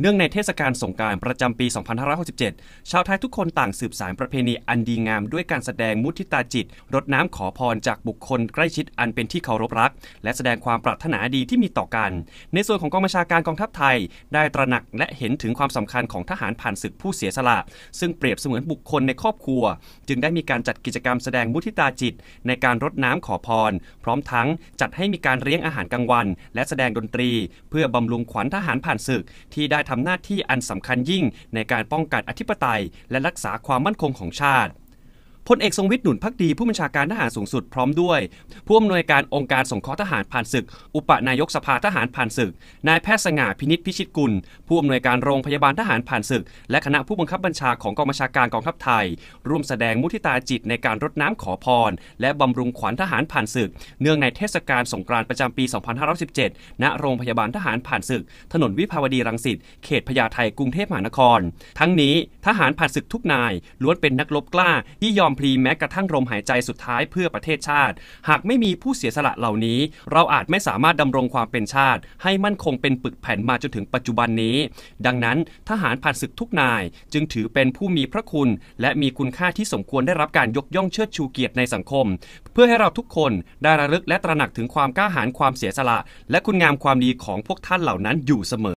เนื่องในเทศกาลสงการประจำปี 2567 ชาวไทยทุกคนต่างสืบสารประเพณีอันดีงาม ด้วยการแสดงมุทิตาจิต รดน้ำขอพรจากบุคคลใกล้ชิดอันเป็นที่เคารพรัก และแสดงความปรารถนาดีที่มีต่อกัน ในส่วนของกองบัญชาการกองทัพไทยได้ตระหนักและเห็นถึงความสำคัญของทหารผ่านศึกผู้เสียสละ ซึ่งเปรียบเสมือนบุคคลในครอบครัว จึงได้มีการจัดกิจกรรมแสดงมุทิตาจิตในการรดน้ำขอพร พร้อมทั้งจัดให้มีการเลี้ยงอาหารกลางวัน และแสดงดนตรี เพื่อบำรุงขวัญทหารผ่านศึกที่ได้ทำหน้าที่อันสำคัญยิ่งในการป้องกันอธิปไตย และรักษาความมั่นคงของชาติพลเอกทรงวิทย์หนุนพักดีผู้บัญชาการทหารสูงสุดพร้อมด้วย ผู้อำนวยการองค์การสงเคราะห์ทหารผ่านศึก อุปนายกสภาทหารผ่านศึกนายแพทย์สง่าพินิษพิชิตกุล ผู้อำนวยการโรงพยาบาลทหารผ่านศึก และคณะผู้บังคับบัญชาของกองบัญชาการกองทัพไทยร่วมแสดงมุทิตาจิตในการรดน้ำขอพร และบำรุงขวัญทหารผ่านศึก เนื่องในเทศกาลสงกรานต์ประจำปี 2517ณโรงพยาบาลทหารผ่านศึก ถนนวิภาวดีรังสิตเขตพญาไทกรุงเทพมหานคร ทั้งนี้ทหารผ่านศึกทุกนาย ล้วนเป็นนักรบกล้าที่ยอมพลีแม้กระทั่งลมหายใจสุดท้ายเพื่อประเทศชาติ หากไม่มีผู้เสียสละเหล่านี้ เราอาจไม่สามารถดำรงความเป็นชาติ ให้มั่นคงเป็นปึกแผ่นมาจนถึงปัจจุบันนี้ ดังนั้นทหารผ่านศึกทุกนาย จึงถือเป็นผู้มีพระคุณและมีคุณค่าที่สมควรได้รับการยกย่องเชิดชูเกียรติในสังคม เพื่อให้เราทุกคนได้ระลึกและตระหนักถึงความกล้าหาญความเสียสละ และคุณงามความดีของพวกท่านเหล่านั้นอยู่เสมอ